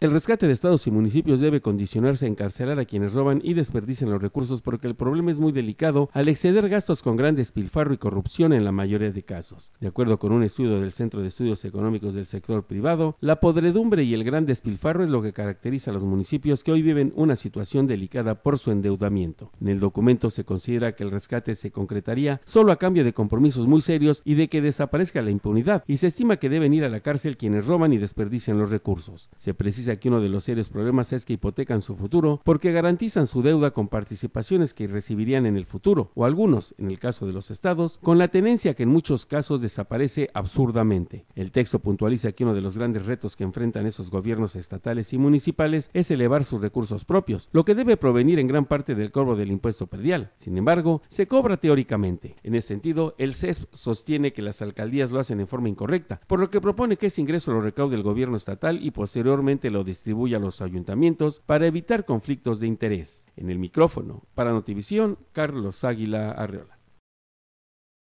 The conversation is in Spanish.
El rescate de estados y municipios debe condicionarse a encarcelar a quienes roban y desperdicen los recursos porque el problema es muy delicado al exceder gastos con gran despilfarro y corrupción en la mayoría de casos. De acuerdo con un estudio del Centro de Estudios Económicos del Sector Privado, la podredumbre y el gran despilfarro es lo que caracteriza a los municipios que hoy viven una situación delicada por su endeudamiento. En el documento se considera que el rescate se concretaría solo a cambio de compromisos muy serios y de que desaparezca la impunidad y se estima que deben ir a la cárcel quienes roban y desperdician los recursos. Se precisa aquí uno de los serios problemas es que hipotecan su futuro porque garantizan su deuda con participaciones que recibirían en el futuro, o algunos, en el caso de los estados, con la tenencia que en muchos casos desaparece absurdamente. El texto puntualiza que uno de los grandes retos que enfrentan esos gobiernos estatales y municipales es elevar sus recursos propios, lo que debe provenir en gran parte del cobro del impuesto perdial. Sin embargo, se cobra teóricamente. En ese sentido, el CESP sostiene que las alcaldías lo hacen en forma incorrecta, por lo que propone que ese ingreso lo recaude el gobierno estatal y posteriormente lo distribuye a los ayuntamientos para evitar conflictos de interés. En el micrófono, para Notivisión, Carlos Águila Arreola.